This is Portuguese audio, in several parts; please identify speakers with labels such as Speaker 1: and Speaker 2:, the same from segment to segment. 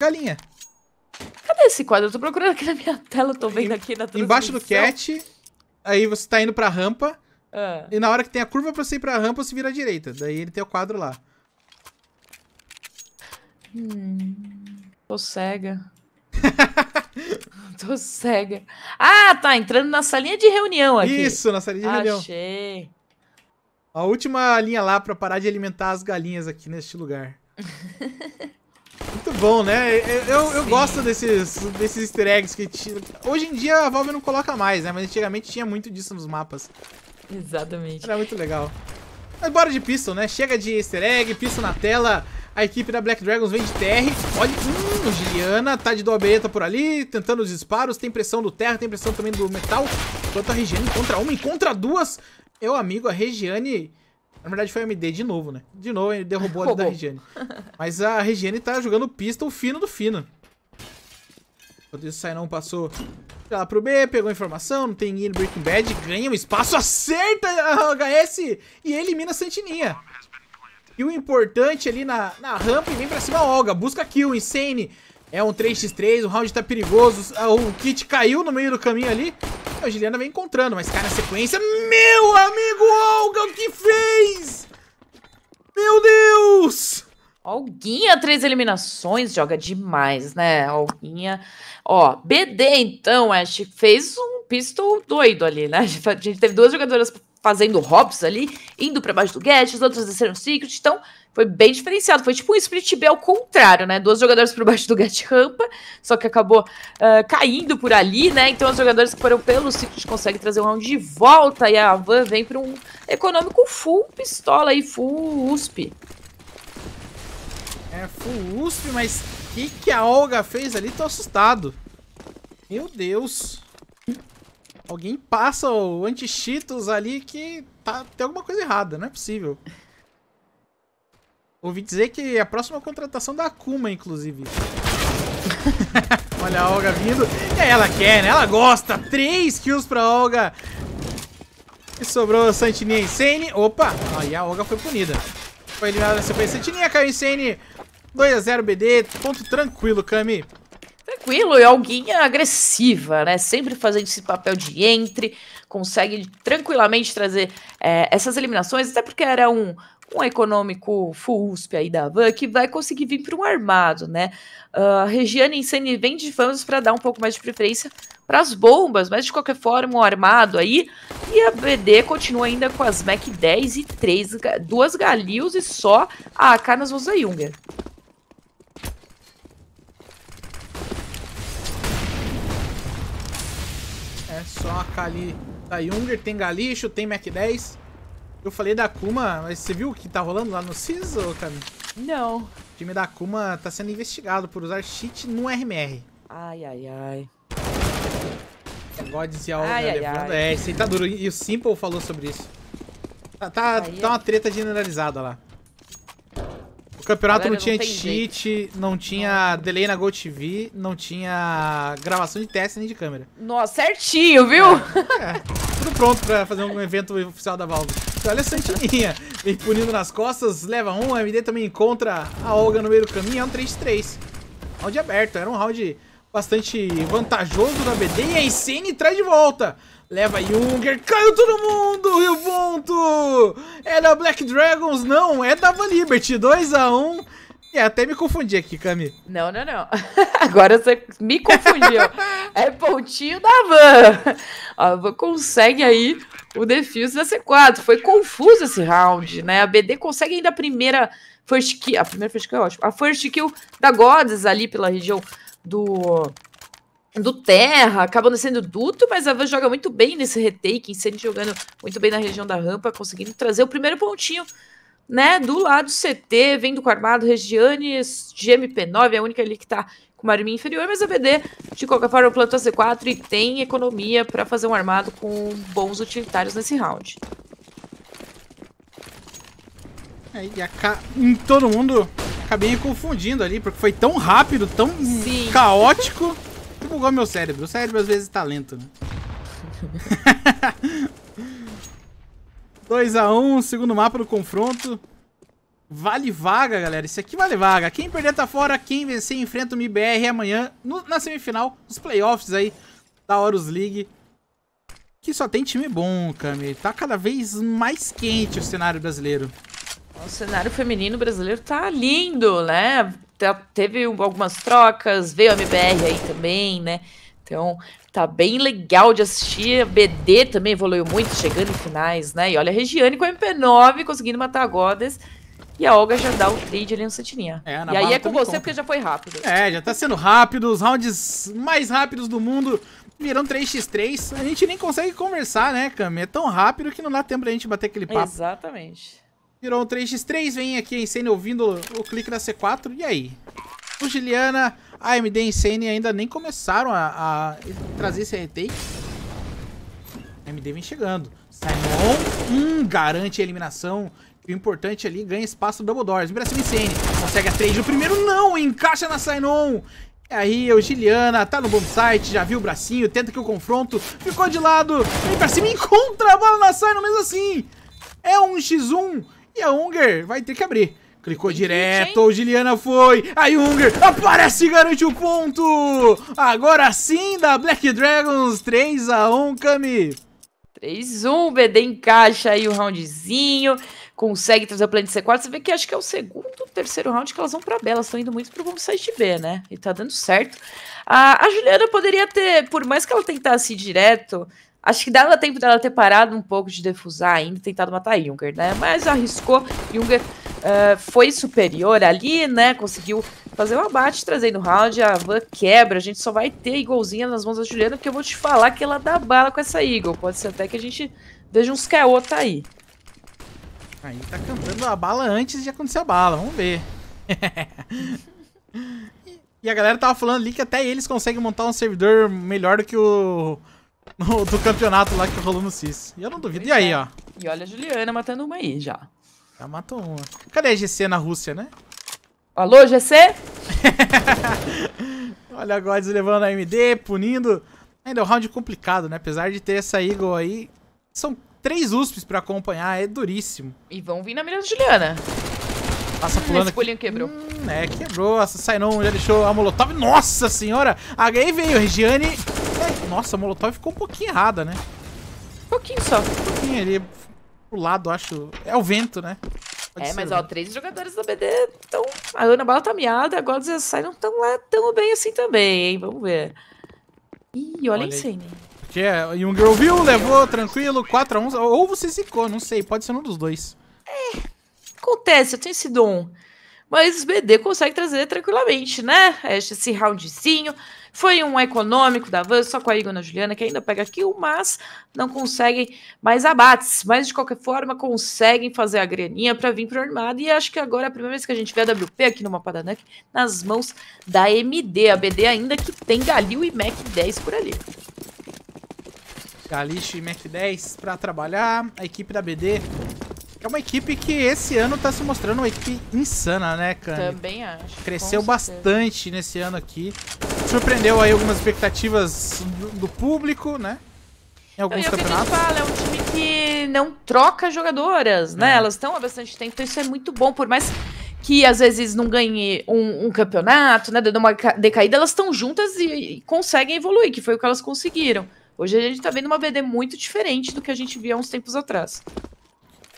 Speaker 1: galinha. Cadê esse quadro? Eu tô procurando aqui na minha tela, tô vendo aqui na transmissão. Embaixo do cat, aí você tá indo pra rampa. Ah. E na hora que tem a curva pra você ir pra rampa, você vira à direita. Daí ele tem o quadro lá. Hum,
Speaker 2: tô cega. tô cega. Ah, tá entrando na
Speaker 1: salinha de reunião aqui. Isso, na salinha de Achei. reunião.
Speaker 2: Achei.
Speaker 1: A última linha lá pra parar de alimentar as galinhas aqui neste lugar. Muito bom, né? Eu, eu gosto desses, desses easter eggs que... Tira. Hoje em dia a Valve não coloca mais, né? Mas antigamente tinha muito disso nos mapas. Exatamente. Era muito legal. Mas bora de pistol, né? Chega de easter egg, pistol na tela. A equipe da Black Dragons vem de TR. Olha, hum, Juliana tá de dobreta por ali, tentando os disparos. Tem pressão do terra, tem pressão também do metal. Enquanto a Regiane encontra uma, encontra duas. Meu amigo, a Regiane na verdade foi a MD de novo, né? De novo ele derrubou a da Regiane. Mas a Regiane tá jogando pista o fino do fino. Enquanto isso, não passou lá pro B, pegou informação, não tem ninguém no Breaking Bad, ganha um espaço, acerta a HS e elimina a Santininha. E o importante ali na, na rampa e vem pra cima a Olga, busca kill, Insane, é um 3x3, o round tá perigoso. Ah, o kit caiu no meio do caminho ali. A Juliana vem encontrando, mas cara, na sequência. Meu amigo Olga, o que fez?
Speaker 2: Meu Deus! Olguinha, três eliminações, joga demais, né? Olguinha. Ó, BD, então, Ash, fez um pistol doido ali, né? A gente teve duas jogadoras fazendo hops ali, indo para baixo do Gash, as outras desceram Secret, então foi bem diferenciado. Foi tipo um split B ao contrário, né? Dois jogadores por baixo do gat rampa, só que acabou uh, caindo por ali, né? Então os jogadores que foram pelo Secret conseguem trazer um round de volta e a Van vem para um econômico full pistola e
Speaker 1: full USP. É, full USP, mas o que, que a Olga fez ali? Tô assustado. Meu Deus. Alguém passa o anti-cheetos ali que tá, tem alguma coisa errada, não é possível. Ouvi dizer que é a próxima contratação da Akuma, inclusive. Olha a Olga vindo. É, ela quer, né? Ela gosta. Três kills pra Olga. E sobrou Santininha Insane. Opa! Aí a Olga foi punida. Foi eliminada na CP. Santininha caiu Insane. 2x0 BD. Ponto tranquilo, Cami. Tranquilo, e é Olguinha agressiva, né? Sempre fazendo esse papel de
Speaker 2: entre. Consegue tranquilamente trazer é, essas eliminações. Até porque era um, um econômico full USP aí da Van que vai conseguir vir para um armado, né? Uh, Regiane Insane vem de fãs para dar um pouco mais de preferência para as bombas, mas de qualquer forma, um armado aí. E a BD continua ainda com as Mac 10 e 3, duas Galios e só a AK nas mãos da Junger.
Speaker 1: É só a Kali da Junger, tem galicho tem Mac 10. Eu falei da Akuma, mas você viu o que tá rolando lá no CIS, ô Cami? Não. O time da Akuma tá sendo investigado por usar cheat no RMR. Ai, ai, ai. God e All né, ai, levando. Ai. É, isso aí tá duro. E o Simple falou sobre isso. Tá, tá, tá é uma treta generalizada lá. O campeonato Galera, não tinha não cheat, jeito. não tinha delay na GoTV, não tinha gravação de teste nem de câmera.
Speaker 2: Nossa, certinho, viu? É,
Speaker 1: é, tudo pronto pra fazer um evento oficial da Valve. Olha a Santininha. Vem punindo nas costas, leva um. A MD também encontra a Olga no meio do caminho. É um 3-3. Round aberto. Era um round bastante vantajoso da BD. E a Insane traz de volta. Leva Junger. Caiu todo mundo. E o ponto é da Black Dragons. Não, é da Van Liberty. 2x1. E até me confundi aqui, Cami. Não, não, não. Agora você me confundiu. é pontinho da van. A
Speaker 2: van consegue aí o Defuse da C4. Foi confuso esse round, né? A BD consegue ainda a primeira first kill. A primeira first kill é ótima. A first kill da Gods ali pela região do do terra, acabando sendo duto, mas a Van joga muito bem nesse retake, sendo jogando muito bem na região da rampa, conseguindo trazer o primeiro pontinho né, do lado CT, vem do Armado, Regianes de MP9, é a única ali que tá com uma arminha inferior, mas a BD, de qualquer forma, plantou a C4 e tem economia para fazer um armado com bons utilitários nesse round.
Speaker 1: É, e a ca... todo mundo acabei me confundindo ali, porque foi tão rápido, tão Sim. caótico, que bugou meu cérebro. O cérebro às vezes tá lento, né? 2x1, um, segundo mapa do confronto. Vale vaga, galera. Isso aqui vale vaga. Quem perder tá fora, quem vencer enfrenta o MBR amanhã no, na semifinal, nos playoffs aí da Horus League. Que só tem time bom, Cami. Tá cada vez mais quente o cenário brasileiro.
Speaker 2: O cenário feminino brasileiro tá lindo, né? Tá, teve algumas trocas, veio a MBR aí também, né? Então, tá bem legal de assistir. BD também evoluiu muito, chegando em finais, né? E olha a Regiane com a MP9 conseguindo matar a Goddess. E a Olga já dá
Speaker 1: o trade ali no Santininha. É, e aí é com você conta. porque já foi rápido. É, já tá sendo rápido, os rounds mais rápidos do mundo viram 3x3. A gente nem consegue conversar, né, Cami? É tão rápido que não dá tempo pra gente bater aquele papo.
Speaker 2: Exatamente.
Speaker 1: Virou um 3x3, vem aqui a Insane ouvindo o clique da C4. E aí? O Juliana a ah, AMD e Insane ainda nem começaram a, a trazer esse retake. A AMD vem chegando. Simon hum, garante a eliminação. O importante ali, ganha espaço do Double Doors. Vira cima Insane. Consegue a 3 O primeiro. Não! Encaixa na Sinon. E aí, o Giliana tá no bom site, já viu o bracinho, tenta que o confronto, ficou de lado, vem pra cima, encontra a bola na Sinon mesmo assim. É um x1 e a Unger vai ter que abrir. Clicou direto, o Juliana foi. Aí o Hunger aparece e garante o ponto. Agora sim, da Black Dragons, 3x1, Cami.
Speaker 2: 3-1, BD encaixa aí o roundzinho, consegue trazer o Planet C4. Você vê que acho que é o segundo, terceiro round que elas vão pra B. Elas estão indo muito pro bom site B, né? E tá dando certo. A, a Juliana poderia ter, por mais que ela tentasse ir direto, Acho que dava tempo dela ter parado um pouco de defusar ainda, tentado matar Junger, né? Mas arriscou. Junger uh, foi superior ali, né? Conseguiu fazer o um abate, trazendo o round, a van quebra. A gente só vai ter igualzinha nas mãos da Juliana, porque eu vou te falar que ela dá bala com essa Eagle.
Speaker 1: Pode ser até que a gente veja uns KO tá aí. Aí tá cantando a bala antes de acontecer a bala, vamos ver. e a galera tava falando ali que até eles conseguem montar um servidor melhor do que o do campeonato lá que rolou no CIS. E eu não duvido. e aí, é. ó. E olha a Juliana matando uma aí já. Já matou uma. Cadê a GC na Rússia, né? Alô, GC? Olha a Gods levando a MD, punindo. Ainda é um round complicado, né? Apesar de ter essa Eagle aí, são três USPs pra acompanhar, é duríssimo.
Speaker 2: E vão vir na mira da
Speaker 1: Juliana. Passa hum, pulando. Esse
Speaker 2: bolinho quebrou. Hum,
Speaker 1: é, quebrou. A Sainon já deixou a Molotov. Nossa senhora! A aí veio, Regiane. É, nossa, a Molotov ficou um pouquinho errada, né? Um pouquinho só. Um pouquinho ali pro lado, acho. É o vento, né? É,
Speaker 2: pode é, ser, mas ó, né? três jogadores do BD estão.
Speaker 1: A Ana Bala tá miada, agora os Sai não estão lá tão
Speaker 2: bem assim também, hein? Vamos ver. Ih, olha, olha né Porque é, Young Girl viu, levou
Speaker 1: tranquilo, 4x1. Ou você zicou, não sei, pode ser um dos dois. É, acontece, eu tenho esse dom. Mas BD consegue trazer tranquilamente, né? Esse
Speaker 2: roundzinho. Foi um econômico da Van, só com a Igor Juliana, que ainda pega aquilo, mas não conseguem mais abates. Mas, de qualquer forma, conseguem fazer a graninha para vir pro armado. E acho que agora é a primeira vez que a gente vê a WP aqui no mapa da NUC nas mãos da MD. A BD ainda que tem Galil e Mac 10 por ali.
Speaker 1: Galixo e Mac 10 para trabalhar. A equipe da BD é uma equipe que esse ano tá se mostrando uma equipe insana, né, cara? Também acho. Cresceu bastante nesse ano aqui. Surpreendeu aí algumas expectativas do, público, né? Em alguns
Speaker 2: Que eu campeonatos. Fala, é um time que não troca jogadoras, né? É. Elas estão há bastante tempo, então isso é muito bom, por mais que às vezes não ganhe um, um campeonato, né? Dando uma decaída, elas estão juntas e, e conseguem evoluir, que foi o que elas conseguiram. Hoje a gente tá vendo uma BD muito diferente do que a gente via uns tempos atrás.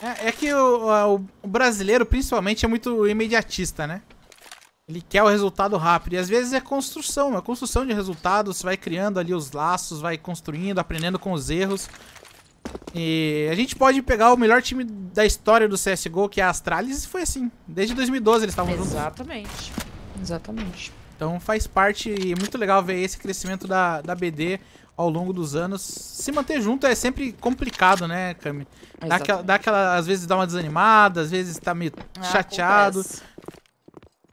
Speaker 1: É, é que o, o, o, brasileiro, principalmente, é muito imediatista, né? Ele quer o resultado rápido. E às vezes é construção, é construção de resultados. Você vai criando ali os laços, vai construindo, aprendendo com os erros. E a gente pode pegar o melhor time da história do CSGO, que é a Astralis, e foi assim. Desde 2012 eles estavam juntos.
Speaker 2: Exatamente.
Speaker 1: Exatamente. Então faz parte, e é muito legal ver esse crescimento da, da BD ao longo dos anos. Se manter junto é sempre complicado, né, Cami? Dá aquela, dá aquela, às vezes dá uma desanimada, às vezes tá meio ah, chateado.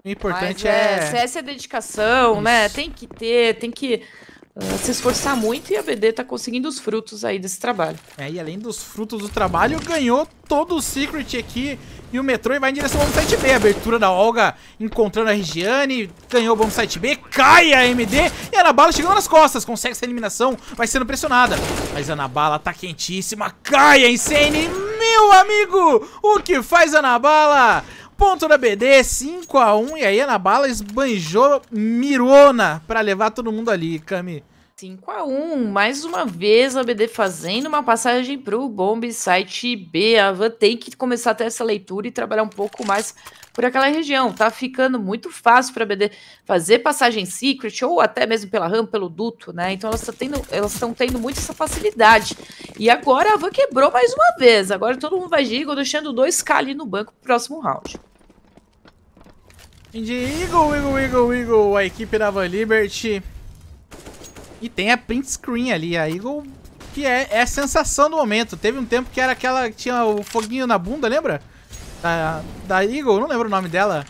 Speaker 1: O importante Mas, é, é...
Speaker 2: Essa é a dedicação, né, Isso. né? Tem que ter, tem que ah, se esforçar muito e a BD tá conseguindo os frutos aí desse
Speaker 1: trabalho. É, e além dos frutos do trabalho, ganhou todo o Secret aqui e o metrô e vai em direção ao site B. Abertura da Olga encontrando a Regiane, ganhou o bom site B, cai a MD e a Anabala chegando nas costas, consegue essa eliminação, vai sendo pressionada. Mas a Anabala tá quentíssima, cai a Insane, meu amigo, o que faz a Anabala? Ponto da BD, 5x1. E aí, Ana Bala esbanjou Mirona pra levar todo mundo ali, Cami. 5
Speaker 2: a 1 mais uma vez a BD fazendo uma passagem para o Bomb Site B. A Van tem que começar a ter essa leitura e trabalhar um pouco mais por aquela região. Tá ficando muito fácil para a BD fazer passagem secret ou até mesmo pela rampa, pelo duto, né? Então elas estão tá tendo, tendo muito essa facilidade. E agora a Van quebrou mais uma vez. Agora todo mundo vai gigo, deixando 2k ali no banco pro próximo
Speaker 1: round. De Eagle, Eagle, Eagle, Eagle, a equipe da Van Liberty e tem a print screen ali, a Eagle, que é, é a sensação do momento. Teve um tempo que era aquela que tinha o foguinho na bunda, lembra? Da, da Eagle, não lembro o nome dela.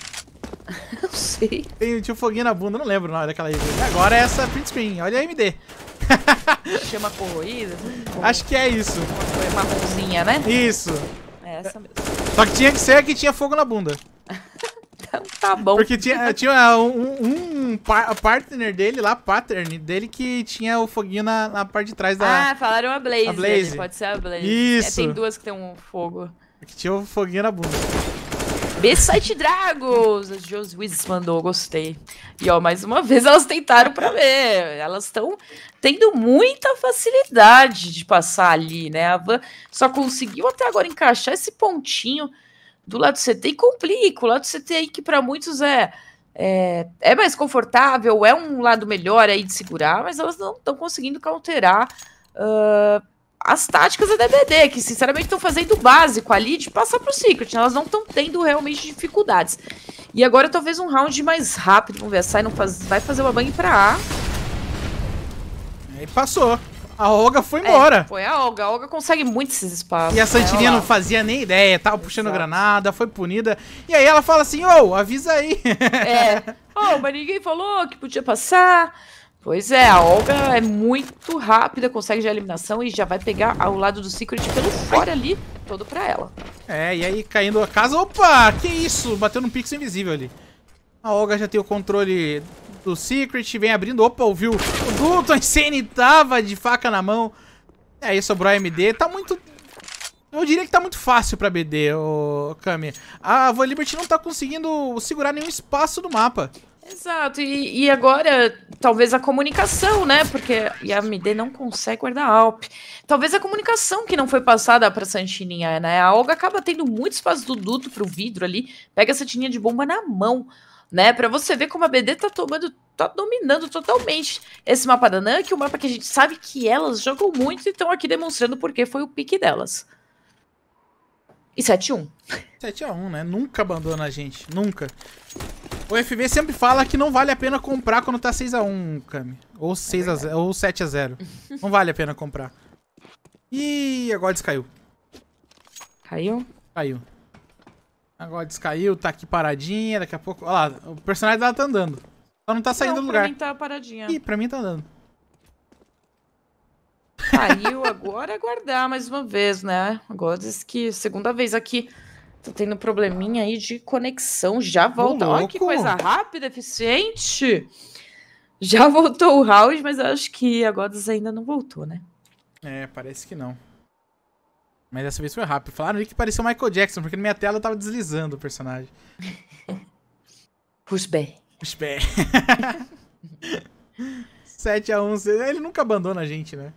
Speaker 1: Não sei. Tem, tinha o foguinho na bunda, não lembro o nome daquela Eagle. E agora é essa print screen, olha a MD.
Speaker 2: Chama corroída?
Speaker 1: Acho que é isso. Uma marronzinha, né? Isso. É essa mesmo. Só que tinha que ser a que tinha fogo na bunda. tá bom. Porque tinha, tinha um, um a par partner dele lá, pattern dele, que tinha o foguinho na, na parte de trás da. Ah, falaram a Blaze. A Blaze. Dele, né? pode ser a Blaze. Isso. É, tem duas que tem um fogo. Que tinha o um foguinho na bunda.
Speaker 2: B-Site Dragos! As Josuiz mandou, gostei. E ó, mais uma vez elas tentaram pra ver. Elas estão tendo muita facilidade de passar ali, né? A Van só conseguiu até agora encaixar esse pontinho do lado do CT e complica. O lado do CT aí que para muitos é é, é mais confortável, é um lado melhor aí de segurar, mas elas não estão conseguindo counterar uh, as táticas da DBD, que sinceramente estão fazendo o básico ali de passar pro Secret. Elas não estão tendo realmente dificuldades. E agora talvez um round mais rápido. Vamos ver, a Sai não faz, vai fazer uma bang pra A. E passou. A Olga foi embora. É, foi
Speaker 1: a Olga. A Olga consegue muito esses espaços. E a Santininha não fazia nem ideia, tava Exato. puxando granada, foi punida. E aí ela fala assim, ô, oh, avisa aí. É. Ô, oh, mas ninguém falou que podia
Speaker 2: passar. Pois é, a Olga é muito rápida, consegue já a eliminação e já vai pegar
Speaker 1: ao lado do Secret pelo fora ali, todo pra ela. É, e aí caindo a casa... Opa, que isso? Bateu num pixel invisível ali. A Olga já tem o controle do Secret, vem abrindo. Opa, ouviu o a Insane tava de faca na mão. é isso é sobrou a MD. Tá muito... Eu diria que tá muito fácil pra BD, ô Kami. A Van Liberty não tá conseguindo segurar nenhum espaço do mapa.
Speaker 2: Exato, e, e, agora talvez a comunicação, né? Porque a MD não consegue guardar a Alp. Talvez a comunicação que não foi passada para Santininha, né? A Olga acaba tendo muito espaço do duto para o vidro ali, pega a Santininha de bomba na mão né? Para você ver como a BD tá tomando, tá dominando totalmente esse mapa da NAN, que é um mapa que a gente sabe que elas jogam muito e estão aqui demonstrando porque foi o pique delas.
Speaker 1: E 7x1. 7x1, né? Nunca abandona a gente, nunca. O FV sempre fala que não vale a pena comprar quando tá 6x1, Kami. Ou, é ou 7x0. não vale a pena comprar. Ih, agora descaiu. Caiu? Caiu. Agora descaiu, tá aqui paradinha, daqui a pouco... Olha lá, o personagem dela tá andando. Ela não tá saindo não, do lugar. Pra mim
Speaker 2: tá paradinha. Ih,
Speaker 1: pra mim tá andando. Caiu
Speaker 2: agora, aguardar é mais uma vez, né? Agora diz que segunda vez aqui. Tá tendo probleminha aí de conexão. Já volta. Olha que coisa rápida, eficiente.
Speaker 1: Já voltou o round, mas eu acho que a ainda não voltou, né? É, parece que não. Mas dessa vez foi rápido. Falaram ali que parecia o Michael Jackson, porque na minha tela tava deslizando o personagem. Pushback. Pushback. 7x1. Ele nunca abandona a gente, né?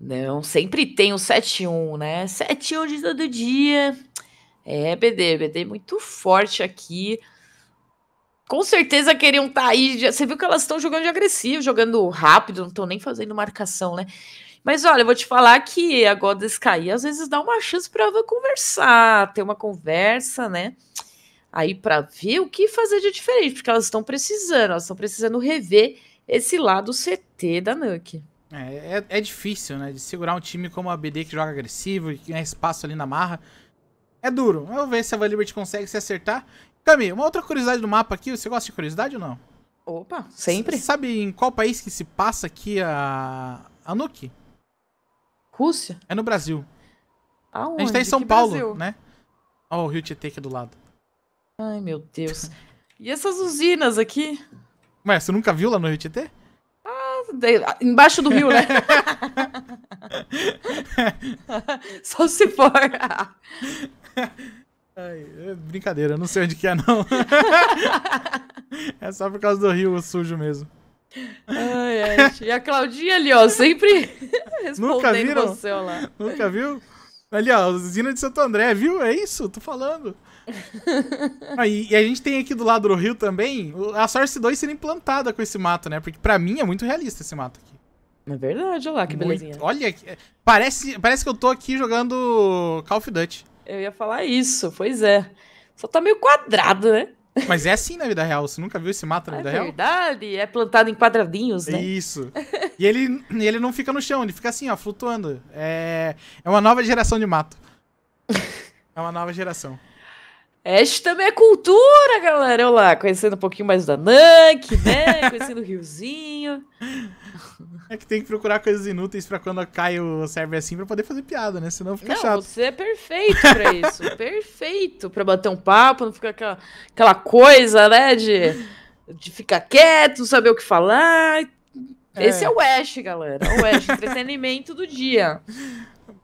Speaker 1: Não, sempre
Speaker 2: tem o 7x1, né? 7x1 de todo dia. É, BD, BD muito forte aqui. Com certeza queriam estar tá aí. Você viu que elas estão jogando de agressivo, jogando rápido, não estão nem fazendo marcação, né? Mas olha, eu vou te falar que a God cair às vezes dá uma chance para conversar, ter uma conversa, né? Aí para ver o que fazer de diferente, porque elas estão precisando, elas estão precisando rever
Speaker 1: esse lado CT da Nuke. É, é, é, difícil, né? De segurar um time como a BD que joga agressivo, que ganha espaço ali na marra. É duro. Vamos ver se a Liberty consegue se acertar. Cami, uma outra curiosidade do mapa aqui. Você gosta de curiosidade ou não? Opa, sempre. S sabe em qual país que se passa aqui a, a Nuke? Rússia? É no Brasil. Aonde? A gente tá em São que Paulo, Brasil? né? Ó, o Rio Tietê aqui do lado. Ai, meu Deus.
Speaker 2: e essas usinas aqui?
Speaker 1: Ué, você nunca viu lá no Rio Tietê?
Speaker 2: Ah, embaixo do rio, né?
Speaker 1: Só se for. Ai, é brincadeira, não sei onde que é, não. é só por causa do rio sujo mesmo.
Speaker 2: Ai, ai, e a Claudinha ali, ó, sempre Nunca viram? você, lá.
Speaker 1: Nunca viu? Ali, ó, usina de Santo André, viu? É isso, tô falando. ah, e, e, a gente tem aqui do lado do rio também a Source 2 sendo implantada com esse mato, né? Porque pra mim é muito realista esse mato aqui. É verdade, olha lá que muito, belezinha. Olha, parece, parece que eu tô aqui jogando Call of Duty. Eu ia falar isso, pois é. Só tá meio quadrado, né? Mas é assim na vida real. Você nunca viu esse mato na é vida real? É verdade. É plantado em quadradinhos, né? Isso. E ele, ele não fica no chão, ele fica assim, ó, flutuando. É, é uma nova geração de mato. É uma nova geração. Ash também é cultura, galera. Eu lá, conhecendo um pouquinho mais da Nank, né? conhecendo o Riozinho. É que tem que procurar coisas inúteis para quando cai o server assim para poder fazer piada, né? Senão fica não, chato. Você
Speaker 2: é perfeito para isso. perfeito para bater um papo, não ficar aquela, aquela coisa, né? De, de ficar quieto, saber o que
Speaker 1: falar. É. Esse é, é o
Speaker 2: Ash, galera. É o Ash, entretenimento do dia.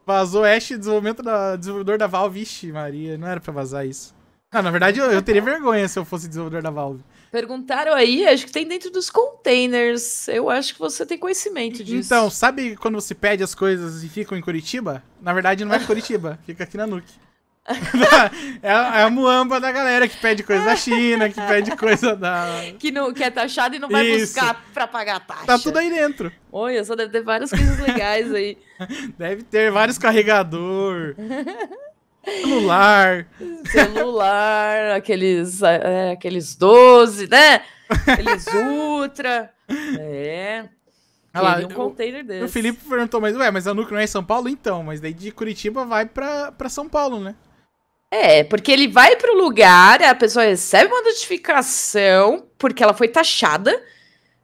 Speaker 1: Vazou Ash, desenvolvimento da, desenvolvedor da Valve. Vixe, Maria, não era pra vazar isso. Ah, na verdade, eu, eu, teria vergonha se eu fosse desenvolvedor da Valve.
Speaker 2: Perguntaram aí, acho que tem dentro dos containers. Eu acho que você tem conhecimento disso.
Speaker 1: Então, sabe quando você pede as coisas e ficam em Curitiba? Na verdade, não é Curitiba, fica aqui na Nuke. é, a, é a muamba da galera que pede coisa da China, que pede coisa da.
Speaker 2: Que, não, que é taxado e não vai Isso. buscar pra pagar a taxa. Tá tudo aí dentro. Olha, só deve ter várias coisas legais aí.
Speaker 1: deve ter vários carregador.
Speaker 2: Celular. Celular, aqueles, é, aqueles 12, né? Aqueles Ultra.
Speaker 1: É.
Speaker 2: Ah lá, um container desse. O Felipe
Speaker 1: perguntou, mas ué, mas a Núcleo não é em São Paulo? Então, mas daí de Curitiba vai pra, pra São Paulo, né? É, porque ele vai pro
Speaker 2: lugar, a pessoa recebe uma notificação, porque ela foi taxada,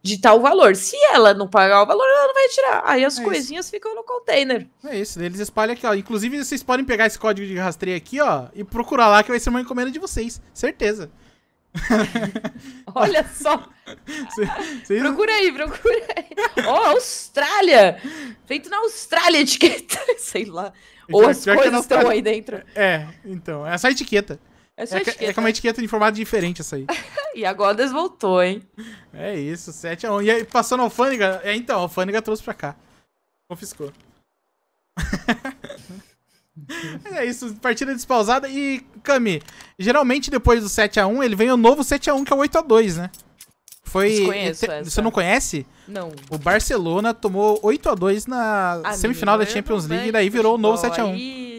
Speaker 2: de
Speaker 1: tal valor. Se ela não pagar o valor, ela não vai tirar. Aí as é coisinhas isso. ficam no container. É isso, eles espalham aqui, ó. Inclusive, vocês podem pegar esse código de rastreio aqui, ó, e procurar lá que vai ser uma encomenda de vocês. Certeza. Olha só. Cê, cê...
Speaker 2: Procura aí, procura aí. Ó, oh,
Speaker 1: Austrália!
Speaker 2: Feito na Austrália, etiqueta. Sei lá. Ou as coisas estão aí dentro.
Speaker 1: É, então. É etiqueta. É, só é, etiqueta. é com uma né? etiqueta de formato diferente essa aí. e agora desvoltou, hein? É isso, 7 x 1. E aí, passou na alfândega? É, então, a alfândega trouxe pra cá. Confiscou. é isso, partida despausada. E, Cami, geralmente depois do 7x1, ele vem o novo 7x1, que é o 8x2, né? Foi. Te, você não conhece? Não. O Barcelona tomou 8x2 na ah, semifinal da Champions League e daí virou o novo 7x1. Aí...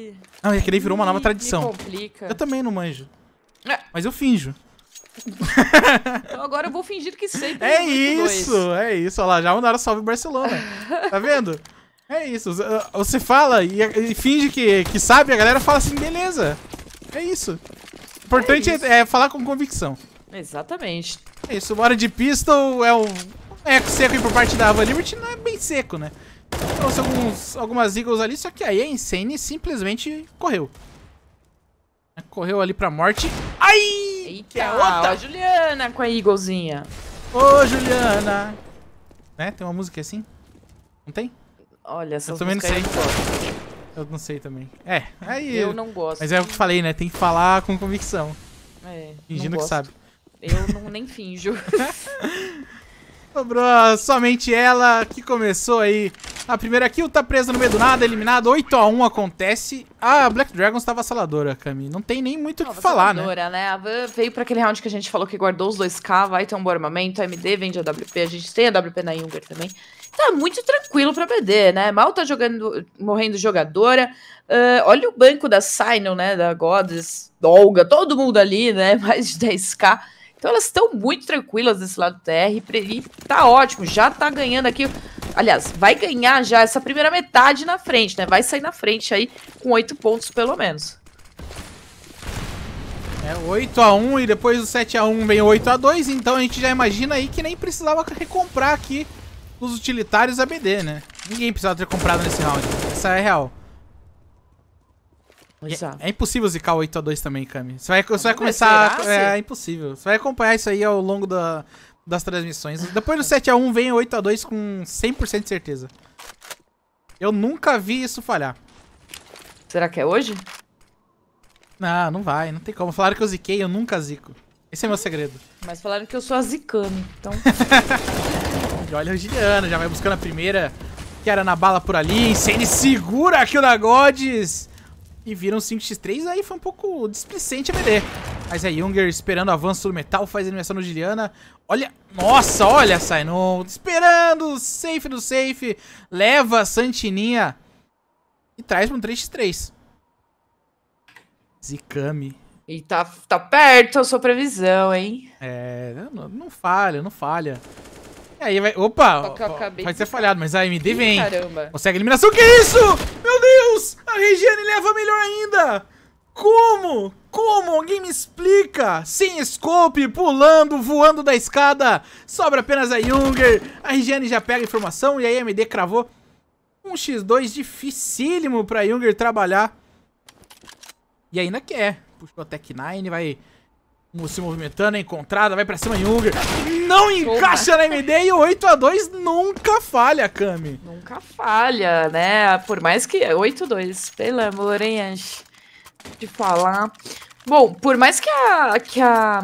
Speaker 1: Não, é que ele virou uma nova tradição. Me complica. Eu também não manjo. É. Mas eu finjo.
Speaker 2: então agora eu vou fingir que sei. É isso,
Speaker 1: dois. é isso. Olha lá, já mandaram salve Barcelona. tá vendo? É isso. Eh, você fala e, e finge que, que sabe, a galera fala assim, beleza. É isso. O importante é, isso. é, é falar com convicção.
Speaker 2: Exatamente.
Speaker 1: É isso. Bora de pistol é um eco é seco por parte da Ava Liberty. Não é bem seco, né? Trouxe alguns, algumas Eagles ali, só que aí a Insane simplesmente correu. Correu ali pra morte. Ai! Eita, outra! Ó, Juliana com a Eaglezinha. Ô, Juliana! Né? Tem uma música assim? Não tem? Olha, essa Eu também não sei. eu não sei também. É, aí... Eu não gosto. Mas é o que falei, né? Tem que falar com convicção. É, Fingindo que sabe.
Speaker 2: Eu não, nem finjo.
Speaker 1: Sobrou somente ela que começou aí a primeira kill tá presa no meio do nada, eliminado. 8x1 acontece. A Black Dragon estava assaladora, Cami. Não tem nem muito o que falar, né?
Speaker 2: né? A Van veio pra aquele round que a gente falou que guardou os 2k, vai ter um bom armamento. A MD vende a WP, a gente tem a WP na Younger também. Tá muito tranquilo pra BD, né? Mal tá jogando, morrendo jogadora. Uh, olha o banco da Sinon, né? Da Goddess, Olga, todo mundo ali, né? Mais de 10k. Então elas estão muito tranquilas desse lado do TR e tá ótimo, já tá ganhando aqui. Aliás, vai ganhar já essa primeira metade na frente, né? Vai sair na frente aí com 8 pontos pelo menos.
Speaker 1: É 8x1 e depois do 7x1 vem 8x2, então a gente já imagina aí que nem precisava recomprar aqui os utilitários ABD, né? Ninguém precisava ter comprado nesse round, essa é real. É, Exato. É, é impossível zicar o 8 a 2 também, Cami. Você vai, você vai começar. É, Será, é, é, impossível. Você vai acompanhar isso aí ao longo da, das transmissões. Depois do 7 a 1 vem o 8 a 2 com 100% de certeza. Eu nunca vi isso falhar. Será que é hoje? Não, não vai, não tem como. Falaram que eu ziquei, eu nunca zico. Esse é meu segredo.
Speaker 2: Mas falaram que eu sou a zicame, então.
Speaker 1: e olha o Juliano, já vai buscando a primeira. Que era na bala por ali. Incende segura aqui o Nagodes e viram 5x3, aí foi um pouco displicente a BD. Mas é Younger esperando o avanço do metal, faz eliminação no Juliana, Olha, nossa, olha Sainon, esperando, safe do safe, leva a Santininha e traz pra um 3x3. Zikami. E tá, tá perto a sua previsão, hein? É, não, não falha, não falha. E aí vai, opa, pode ser falhado, mas a AMD vem. Caramba. Consegue eliminação, que isso? Deus! A Regiane leva melhor ainda! Como? Como? Alguém me explica? Sem scope, pulando, voando da escada. Sobra apenas a Junger. A Regiane já pega a informação e a MD cravou um x2 dificílimo pra Junger trabalhar. E ainda quer. Puxou a Tech 9, vai se movimentando, é encontrada, vai pra cima Hunger. Não encaixa na MD e o 8x2 nunca falha, Kami. Nunca falha, né? Por mais que...
Speaker 2: 8x2, pelo amor, hein, Anche? De falar. Bom, por mais que a, que a,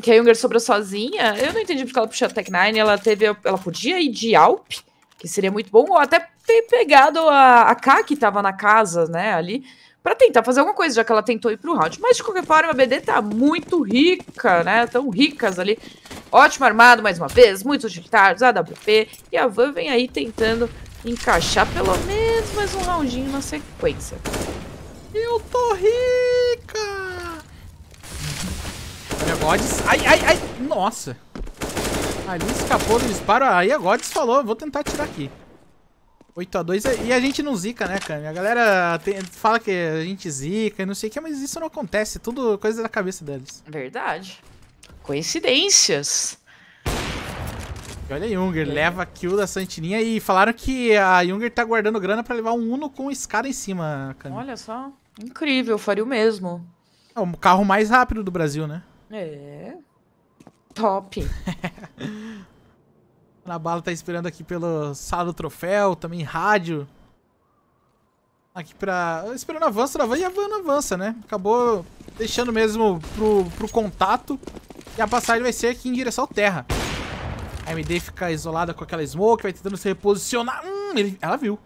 Speaker 2: que a Junger sobrou sozinha, eu não entendi porque ela puxou a Tech 9. Ela, teve, ela podia ir de Alp, que seria muito bom, ou até ter pegado a, a K que tava na casa, né, ali para tentar fazer alguma coisa, já que ela tentou ir pro round. Mas de qualquer forma, a BD tá muito rica, né? Tão ricas ali. Ótimo armado, mais uma vez, muitos utilitários, AWP. E a Van vem aí tentando encaixar pelo menos mais um roundinho na
Speaker 1: sequência. Eu tô rica! Olha, Gods. Ai, ai, ai! Nossa! Ali escapou do disparo. Aí a Gods falou: vou tentar tirar aqui. 8x2. É, e a gente não zica, né, Cami? A galera tem, fala que a gente zica e não sei o que, mas isso não acontece. Tudo coisa da cabeça deles. Verdade. Coincidências. E olha a Junger, é. leva a kill da Santininha e falaram que a Junger tá guardando grana para levar um Uno com escada em cima, Cami. Olha só. Incrível, faria o mesmo. É o carro mais rápido do Brasil, né?
Speaker 2: É. Top.
Speaker 1: Na bala tá esperando aqui pelo sala do troféu, também rádio. Aqui pra... Esperando avanço da van e a van avança, né? Acabou deixando mesmo pro, pro contato. E a passagem vai ser aqui em direção à terra. A MD fica isolada com aquela smoke, vai tentando se reposicionar. Hum, ele... ela viu.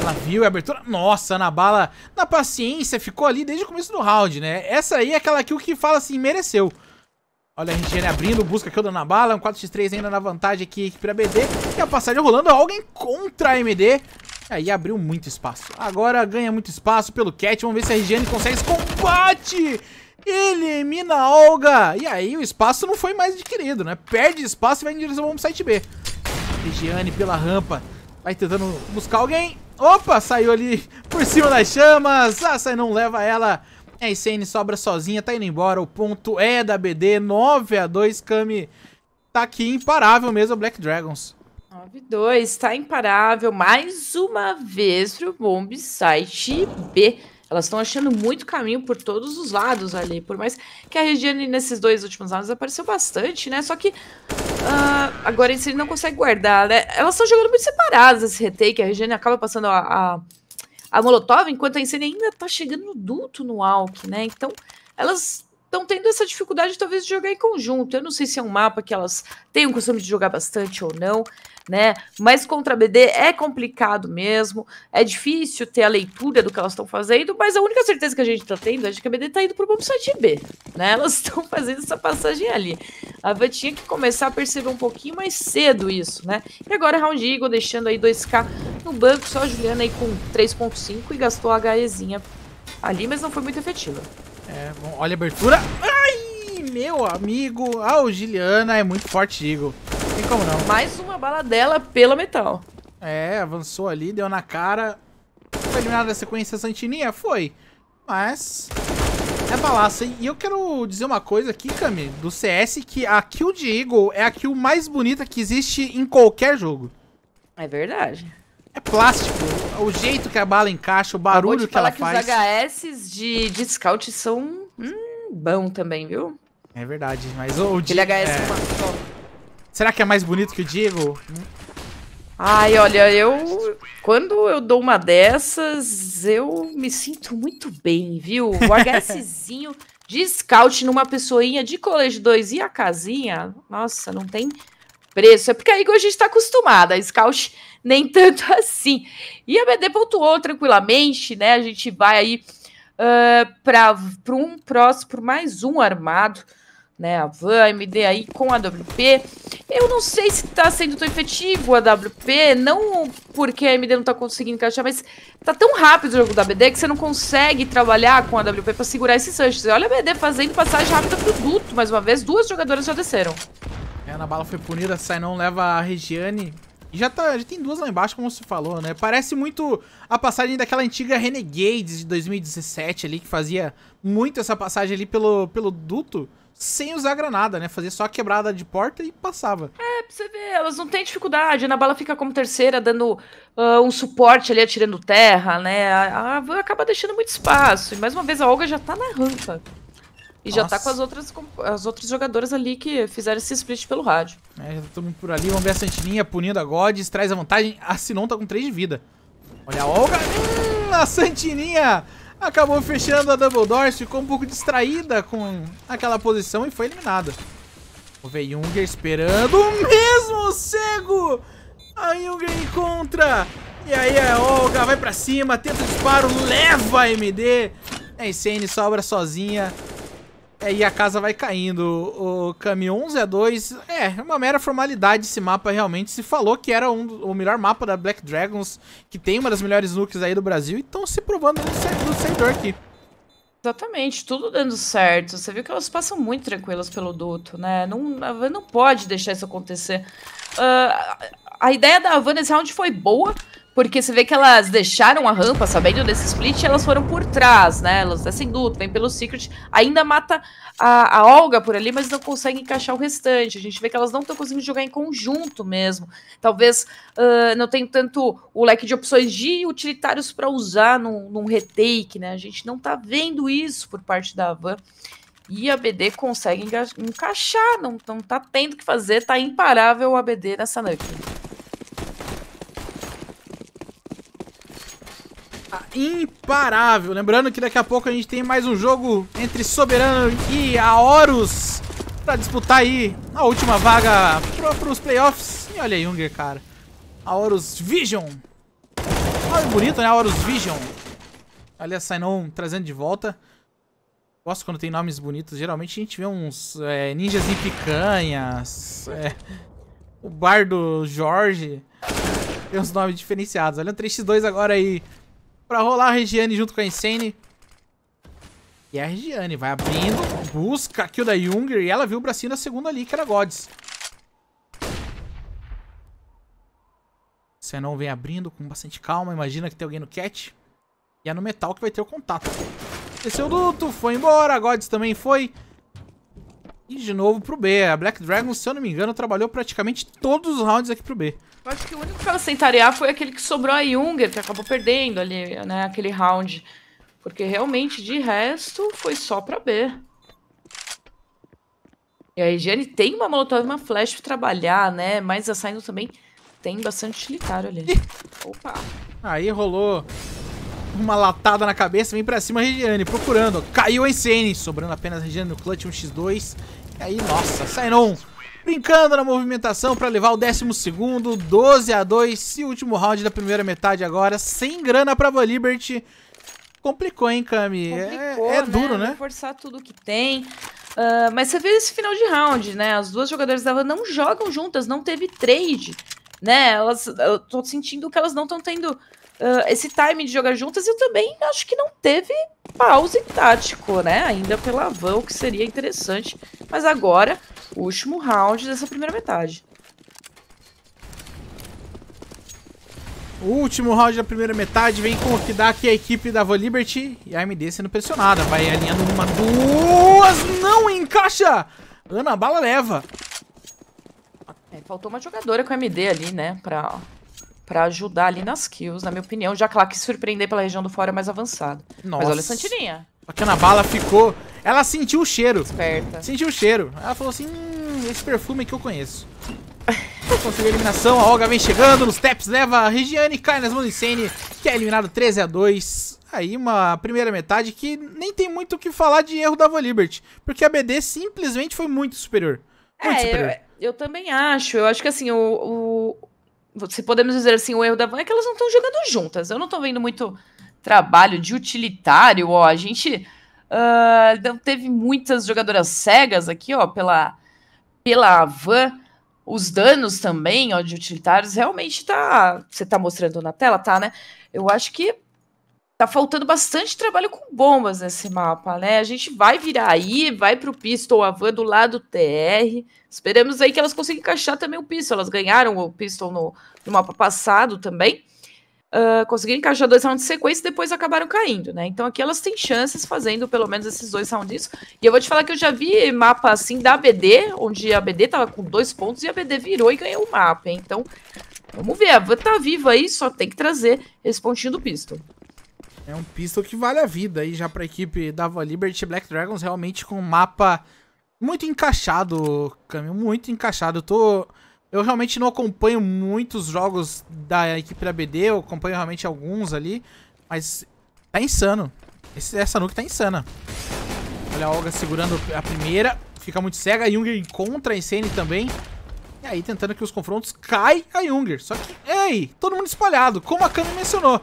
Speaker 1: Ela viu a abertura. Nossa, na bala, na paciência, ficou ali desde o começo do round, né? Essa aí é aquela kill que fala assim, mereceu. Olha a RGN abrindo, busca que eu dou na bala, um 4x3 ainda na vantagem aqui, aqui pra BD. E a passagem rolando, alguém contra a MD. Aí abriu muito espaço. Agora ganha muito espaço pelo Cat, vamos ver se a RGN consegue esse combate. Elimina a Olga. E aí o espaço não foi mais adquirido, né? Perde espaço e vai em direção ao site B. Regiane pela rampa, vai tentando buscar alguém. Opa, saiu ali por cima das chamas. Ah, sai não leva ela. A é ICN sobra sozinha, tá indo embora. O ponto é da BD, 9x2. Kami tá aqui imparável mesmo, Black Dragons.
Speaker 2: 9-2, está imparável mais uma vez pro Bomb Site B. Elas estão achando muito caminho por todos os lados ali. Por mais que a Regiane nesses dois últimos anos apareceu bastante, né? Só que uh, agora a gente não consegue guardar, né? Elas estão jogando muito separadas esse retake. A Regiane acaba passando a, a a Molotov, enquanto a incêndio ainda está chegando no duto no Alck, né? Então, elas estão tendo essa dificuldade, talvez, de jogar em conjunto. Eu não sei se é um mapa que elas têm o costume de jogar bastante ou não, né? Mas contra BD é complicado mesmo. É difícil ter a leitura do que elas estão fazendo, mas a única certeza que a gente está tendo é de que a BD está indo pro bom site B, né? Elas estão fazendo essa passagem ali. A Van tinha que começar a perceber um pouquinho mais cedo isso, né? E agora Round Eagle deixando aí 2k no banco, só a Juliana aí com 3.5 e gastou a HEzinha ali, mas não foi muito efetiva.
Speaker 1: É, bom, olha a abertura. Ai, meu amigo. A Giliana é muito forte, Eagle. Tem como não. Mais uma bala dela pela metal. É, avançou ali, deu na cara. Foi eliminada da sequência Santininha? Foi. Mas... É balaça, hein? E eu quero dizer uma coisa aqui, Cami, do CS, que a kill de Eagle é a kill mais bonita que existe em qualquer jogo. É verdade. É plástico. O jeito que a bala encaixa, o barulho Acabou de que ela que faz.
Speaker 2: Os HS de, de scout são hum,
Speaker 1: bom também, viu? É verdade, mas o, o Aquele HS é... Será que é mais bonito que o
Speaker 2: Diego? Ai, olha, eu. Quando eu dou uma dessas, eu me sinto muito bem, viu? O HSzinho de scout numa pessoinha de colégio 2 e a casinha. Nossa, não tem preço. É porque a Eagle a gente está acostumada, a Scout nem tanto assim. E a BD pontuou tranquilamente, né? A gente vai aí uh, para um próximo, por mais um armado, né? A Van, a MD aí com a WP. Eu não sei se tá sendo tão efetivo a WP, não porque a MD não tá conseguindo encaixar, mas tá tão rápido o jogo da BD que você não consegue trabalhar com a WP para segurar esses rushes. Olha a BD fazendo passagem
Speaker 1: rápida pro duto, mais uma vez, duas jogadoras já desceram. Ana Bala foi punida, sai não, leva a Regiane. E já, tá, já tem duas lá embaixo, como você falou, né? Parece muito a passagem daquela antiga Renegades de 2017 ali, que fazia muito essa passagem ali pelo, pelo duto sem usar granada, né? Fazia só quebrada de porta e passava. É,
Speaker 2: pra você ver, elas não têm dificuldade. Né? A bala fica como terceira, dando uh, um suporte ali, atirando terra, né? A, a, acaba deixando muito espaço. E mais uma vez, a Olga já tá na rampa. E Nossa. já tá com as outras, as outras jogadoras ali que fizeram esse split pelo rádio.
Speaker 1: É, já tá todo mundo por ali. Vamos ver a Santininha punindo a Gods. Traz a vantagem. A Sinon tá com 3 de vida. Olha a Olga. Hum, a Santininha acabou fechando a Double Doors. Ficou um pouco distraída com aquela posição e foi eliminada. O Veiunger esperando o mesmo cego. A Junger encontra. E aí a Olga vai pra cima, tenta o disparo, leva a MD. A Insane sobra sozinha. É, e a casa vai caindo. O Kami 11 a 2 é uma mera formalidade esse mapa realmente. Se falou que era um, o melhor mapa da Black Dragons, que tem uma das melhores nukes aí do Brasil, e estão se provando no servidor aqui. Exatamente, tudo dando certo. Você viu que
Speaker 2: elas passam muito tranquilas pelo duto, né? Não, não pode deixar isso acontecer. Uh, a ideia da Havana esse round foi boa, porque você vê que elas deixaram a rampa, sabendo desse split, elas foram por trás, né? Elas descem luto, vem pelo Secret, ainda mata a, a Olga por ali, mas não consegue encaixar o restante. A gente vê que elas não estão conseguindo jogar em conjunto mesmo. Talvez uh, não tenha tanto o leque de opções de utilitários para usar num, num retake, né? A gente não tá vendo isso por parte da Van e a BD consegue encaixar, não, não tá tendo o que fazer, tá imparável a BD nessa
Speaker 1: Nuke. imparável. Lembrando que daqui a pouco a gente tem mais um jogo entre Soberano e a pra disputar aí a última vaga pro, pros playoffs. E olha aí, Junger, cara. A Vision. Olha, bonito, né? A Vision. Olha a Sainon trazendo de volta. Gosto quando tem nomes bonitos. Geralmente a gente vê uns é, ninjas em picanhas. É, o Bardo Jorge. Tem uns nomes diferenciados. Olha o 3x2 agora aí pra rolar a Regiane junto com a Insane. E a Regiane vai abrindo, busca a kill da Junger e ela viu o bracinho da segunda ali, que era Gods. não vem abrindo com bastante calma, imagina que tem alguém no cat. E é no metal que vai ter o contato. Desceu o duto, foi embora, Gods também foi. E de novo pro B. A Black Dragon, se eu não me engano, trabalhou praticamente todos os rounds aqui pro B.
Speaker 2: Eu acho que o único que ela sentaria foi aquele que sobrou a Junger, que acabou perdendo ali, né, aquele round. Porque realmente, de resto, foi só pra B. E a Regiane tem uma molotov e uma flash pra trabalhar, né? Mas a Saino também tem bastante utilitário ali. Opa!
Speaker 1: Aí rolou uma latada na cabeça, vem pra cima a Regiane, procurando. Caiu a Insane, sobrando apenas a Regiane no clutch 1x2. E aí, nossa, não. brincando na movimentação pra levar o 12 segundo, 12 a 2 e último round da primeira metade agora, sem grana pra Van Liberty. Complicou, hein, Cami? É, Complicou, é, é né? duro, né? né? Forçar tudo que
Speaker 2: tem. Uh, mas você vê esse final de round, né? As duas jogadoras da Van não jogam juntas, não teve trade, né? Elas, eu tô sentindo que elas não estão tendo uh, esse time de jogar juntas, eu também acho que não teve pause tático, né? Ainda pela van, o que seria interessante. Mas agora, último round dessa primeira metade.
Speaker 1: O último round da primeira metade vem com o que dá aqui a equipe da Van Liberty. E a MD sendo pressionada. Vai alinhando uma, duas, não encaixa! Ana a Bala leva.
Speaker 2: É, faltou uma jogadora com a MD ali, né? Pra para ajudar ali nas kills, na minha opinião, já que ela quis surpreender pela região
Speaker 1: do fora mais avançado. Nossa. Mas olha a Santininha. A bala ficou... Ela sentiu o cheiro. Esperta. Sentiu o cheiro. Ela falou assim, hum, esse perfume que eu conheço. Conseguiu a eliminação, a Olga vem chegando, nos taps leva a Regiane, cai nas mãos de que é eliminado 13 a 2 Aí uma primeira metade que nem tem muito o que falar de erro da Voliberty, porque a BD simplesmente foi muito superior. Muito é, superior. Eu, é,
Speaker 2: eu, também acho. Eu acho que assim, o, o se podemos dizer assim, o erro da Van é que elas não estão jogando juntas. Eu não estou vendo muito trabalho de utilitário, ó. A gente uh, teve muitas jogadoras cegas aqui, ó, pela, pela Van. Os danos também, ó, de utilitários, realmente tá. Você tá mostrando na tela, tá, né? Eu acho que tá faltando bastante trabalho com bombas nesse mapa, né? A gente vai virar aí, vai pro Pistol Avan do lado TR. Esperemos aí que elas consigam encaixar também o Pistol. Elas ganharam o Pistol no, no mapa passado também. Uh, conseguiram encaixar dois rounds de sequência e depois acabaram caindo, né? Então aqui elas têm chances fazendo pelo menos esses dois rounds. E eu vou te falar que eu já vi mapa assim da ABD, onde a ABD tava com dois pontos e a ABD virou e ganhou o mapa, hein? Então, vamos ver. A Van tá viva aí, só tem que trazer esse pontinho do
Speaker 1: Pistol. É um pistol que vale a vida aí já pra equipe da Liberty Black Dragons, realmente com um mapa muito encaixado, caminho muito encaixado. Eu tô... Eu realmente não acompanho muitos jogos da equipe da BD, eu acompanho realmente alguns ali, mas tá insano. Esse, essa nuke tá insana. Olha a Olga segurando a primeira, fica muito cega, a Junger encontra a Insane também. E aí tentando que os confrontos, cai a Junger. Só que, ei, todo mundo espalhado, como a Kami mencionou.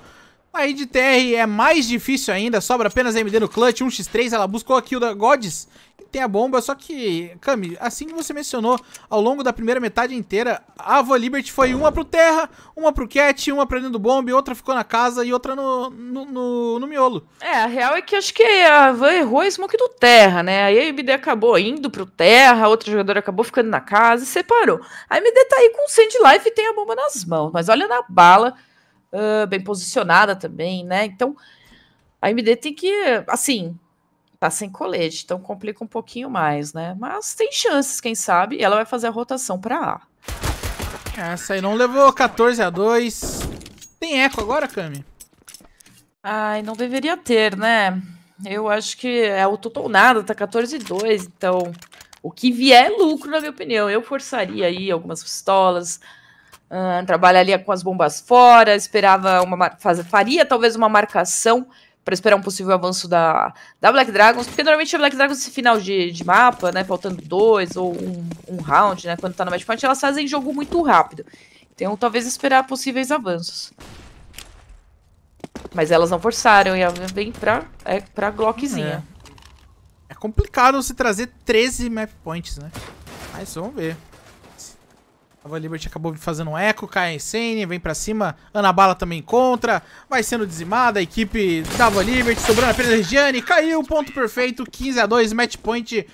Speaker 1: A de TR é mais difícil ainda, sobra apenas MD no clutch, 1x3, ela buscou a kill da Gods, que tem a bomba, só que, Cami, assim que você mencionou, ao longo da primeira metade inteira, a Ava Liberty foi uma pro Terra, uma pro Cat, uma pra dentro do outra ficou na casa e outra no, no, no, no miolo. É, a real é que acho que a Van errou a smoke do Terra, né? Aí a MD
Speaker 2: acabou indo pro Terra, outra jogadora acabou ficando na casa e separou. A MD tá aí com o Sand Life e tem a bomba nas mãos, mas olha na bala bem posicionada também, né? Então, a MD tem que, assim, tá sem colete, então complica um pouquinho
Speaker 1: mais, né? Mas tem chances, quem sabe, ela vai fazer a rotação para A. Essa aí não levou 14 a 2. Tem eco agora, Cami?
Speaker 2: Ai, não deveria ter, né? Eu acho que é o total nada, tá 14 e 2, então o que vier é lucro, na minha opinião. Eu forçaria aí algumas pistolas, trabalha trabalharia com as bombas fora, esperava uma faz, faria talvez uma marcação para esperar um possível avanço da, da Black Dragons, porque normalmente a Black Dragons esse final de, de mapa, né, faltando dois ou um, um round, né, quando tá no point, elas fazem jogo muito rápido. Então talvez esperar possíveis avanços. Mas elas não
Speaker 1: forçaram e vem pra, é, pra Glockzinha. É. é complicado você trazer 13 map points, né? Mas vamos ver. Nova Liberty acabou fazendo um eco, cai a Insane, vem pra cima, Ana Bala também contra, vai sendo dizimada, a equipe da Nova Liberty, sobrando apenas a Regiane, caiu, ponto perfeito, 15 a 2 match point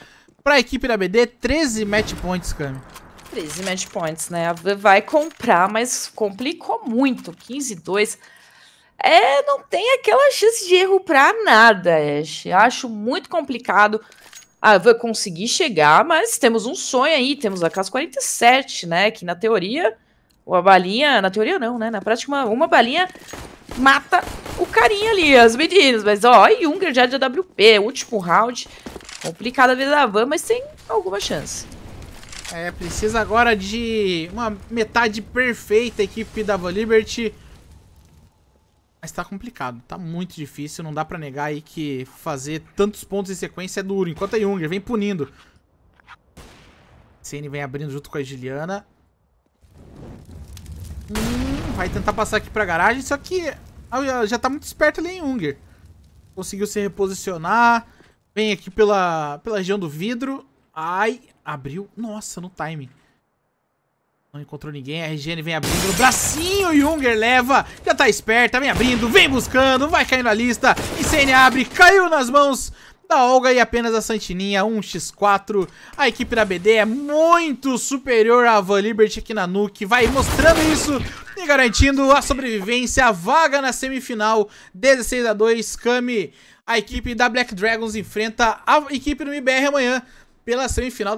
Speaker 1: pra equipe da BD, 13 match points, Cami.
Speaker 2: 13 match points, né, vai comprar, mas complicou muito, 15 a 2 é, não tem aquela chance de erro pra nada, Ash. Acho muito complicado ah, vou conseguir chegar, mas temos um sonho aí, temos a casa 47, né? Que na teoria, uma balinha. Na teoria não, né? Na prática, uma, uma balinha mata o carinha ali, as meninas. Mas ó, e Junger já de AWP, último round. Complicada a vida da van,
Speaker 1: mas tem alguma chance. É, precisa agora de uma metade perfeita, equipe da Van Liberty. Mas tá complicado, tá muito difícil, não dá pra negar aí que fazer tantos pontos em sequência é duro. Enquanto a Junger vem punindo. Sene vem abrindo junto com a Giliana. Hum, vai tentar passar aqui pra garagem, só que já tá muito esperto ali em Unger. Conseguiu se reposicionar. Vem aqui pela, pela região do vidro. Ai, abriu. Nossa, no timing. Não encontrou ninguém, a RGN vem abrindo o bracinho, Junger leva, já tá esperta, tá vem abrindo, vem buscando, vai caindo na lista, E CN abre, caiu nas mãos da Olga e apenas a Santininha, 1x4, a equipe da BD é muito superior à Van Liberty aqui na Nuke, vai mostrando isso e garantindo a sobrevivência, a vaga na semifinal, 16x2, Kami, a equipe da Black Dragons enfrenta a equipe do MBR amanhã pela semifinal da